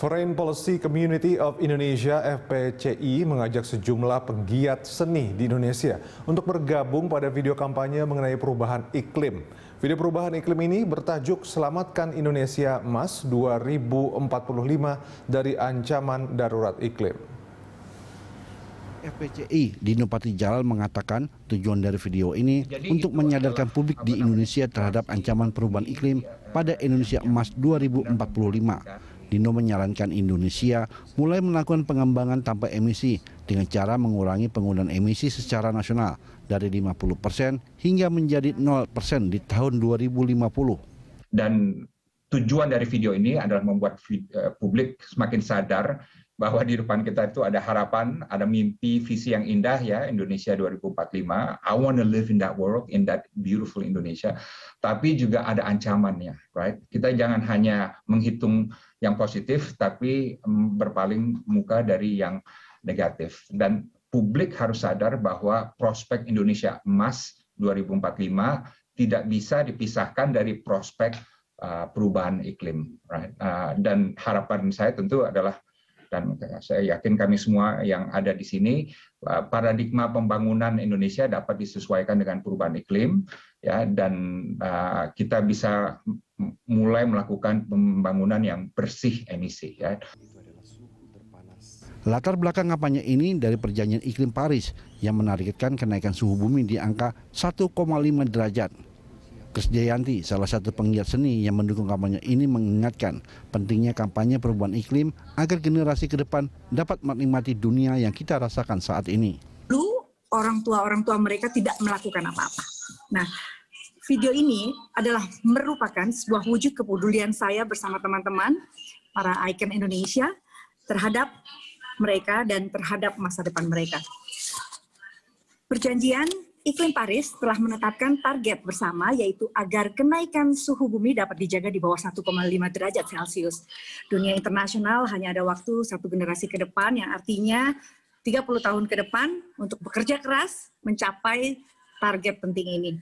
Foreign Policy Community of Indonesia FPCI mengajak sejumlah penggiat seni di Indonesia untuk bergabung pada video kampanye mengenai perubahan iklim. Video perubahan iklim ini bertajuk Selamatkan Indonesia Emas 2045 dari ancaman darurat iklim. FPCI di Nupati Jalal mengatakan tujuan dari video ini Jadi untuk menyadarkan publik di Indonesia terhadap ancaman perubahan iklim pada Indonesia Emas 2045 Dino menyarankan Indonesia mulai melakukan pengembangan tanpa emisi dengan cara mengurangi penggunaan emisi secara nasional dari 50% persen hingga menjadi 0% persen di tahun 2050. Dan tujuan dari video ini adalah membuat eh, publik semakin sadar bahwa di depan kita itu ada harapan, ada mimpi, visi yang indah ya Indonesia 2045. I want to live in that world, in that beautiful Indonesia. Tapi juga ada ancamannya, right? Kita jangan hanya menghitung yang positif, tapi mm, berpaling muka dari yang negatif. Dan publik harus sadar bahwa prospek Indonesia emas 2045 tidak bisa dipisahkan dari prospek Uh, perubahan iklim. Right? Uh, dan harapan saya tentu adalah dan saya yakin kami semua yang ada di sini uh, paradigma pembangunan Indonesia dapat disesuaikan dengan perubahan iklim ya dan kita bisa mulai melakukan pembangunan yang bersih emisi ya. Latar belakang kampanye ini dari perjanjian iklim Paris yang menargetkan kenaikan suhu bumi di angka 1,5 derajat Jayanti, salah satu penggiat seni yang mendukung kampanye ini mengingatkan pentingnya kampanye perubahan iklim agar generasi ke depan dapat menikmati dunia yang kita rasakan saat ini. Lu orang tua orang tua mereka tidak melakukan apa-apa. Nah, video ini adalah merupakan sebuah wujud kepedulian saya bersama teman-teman para ikon Indonesia terhadap mereka dan terhadap masa depan mereka. Perjanjian Iklim Paris telah menetapkan target bersama yaitu agar kenaikan suhu bumi dapat dijaga di bawah 1,5 derajat Celcius. Dunia internasional hanya ada waktu satu generasi ke depan yang artinya 30 tahun ke depan untuk bekerja keras mencapai target penting ini.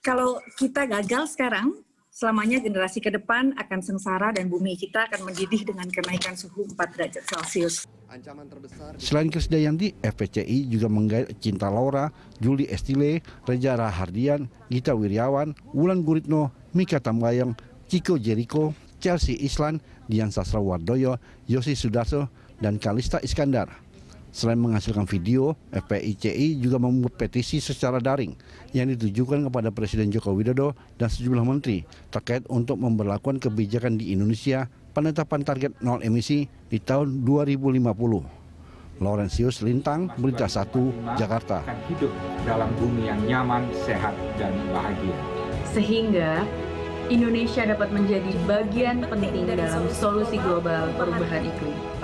Kalau kita gagal sekarang, selamanya generasi ke depan akan sengsara dan bumi kita akan mendidih dengan kenaikan suhu 4 derajat Celcius. Ancaman terbesar Selain Krisdayanti, FPCI juga menggait Cinta Laura, Juli Estile, Reza Rahardian, Gita Wiryawan, Wulan Guritno, Mika Tambayang, Ciko Jericho, Chelsea Islan, Dian Sasrawardoyo, Yosi Sudarso, dan Kalista Iskandar. Selain menghasilkan video, FPICI juga membuat petisi secara daring yang ditujukan kepada Presiden Joko Widodo dan sejumlah menteri terkait untuk memperlakukan kebijakan di Indonesia penetapan target nol emisi di tahun 2050. Laurentius Lintang, Berita 1, Jakarta. Hidup dalam bumi yang nyaman, sehat, dan bahagia. Sehingga Indonesia dapat menjadi bagian penting dalam solusi global perubahan iklim.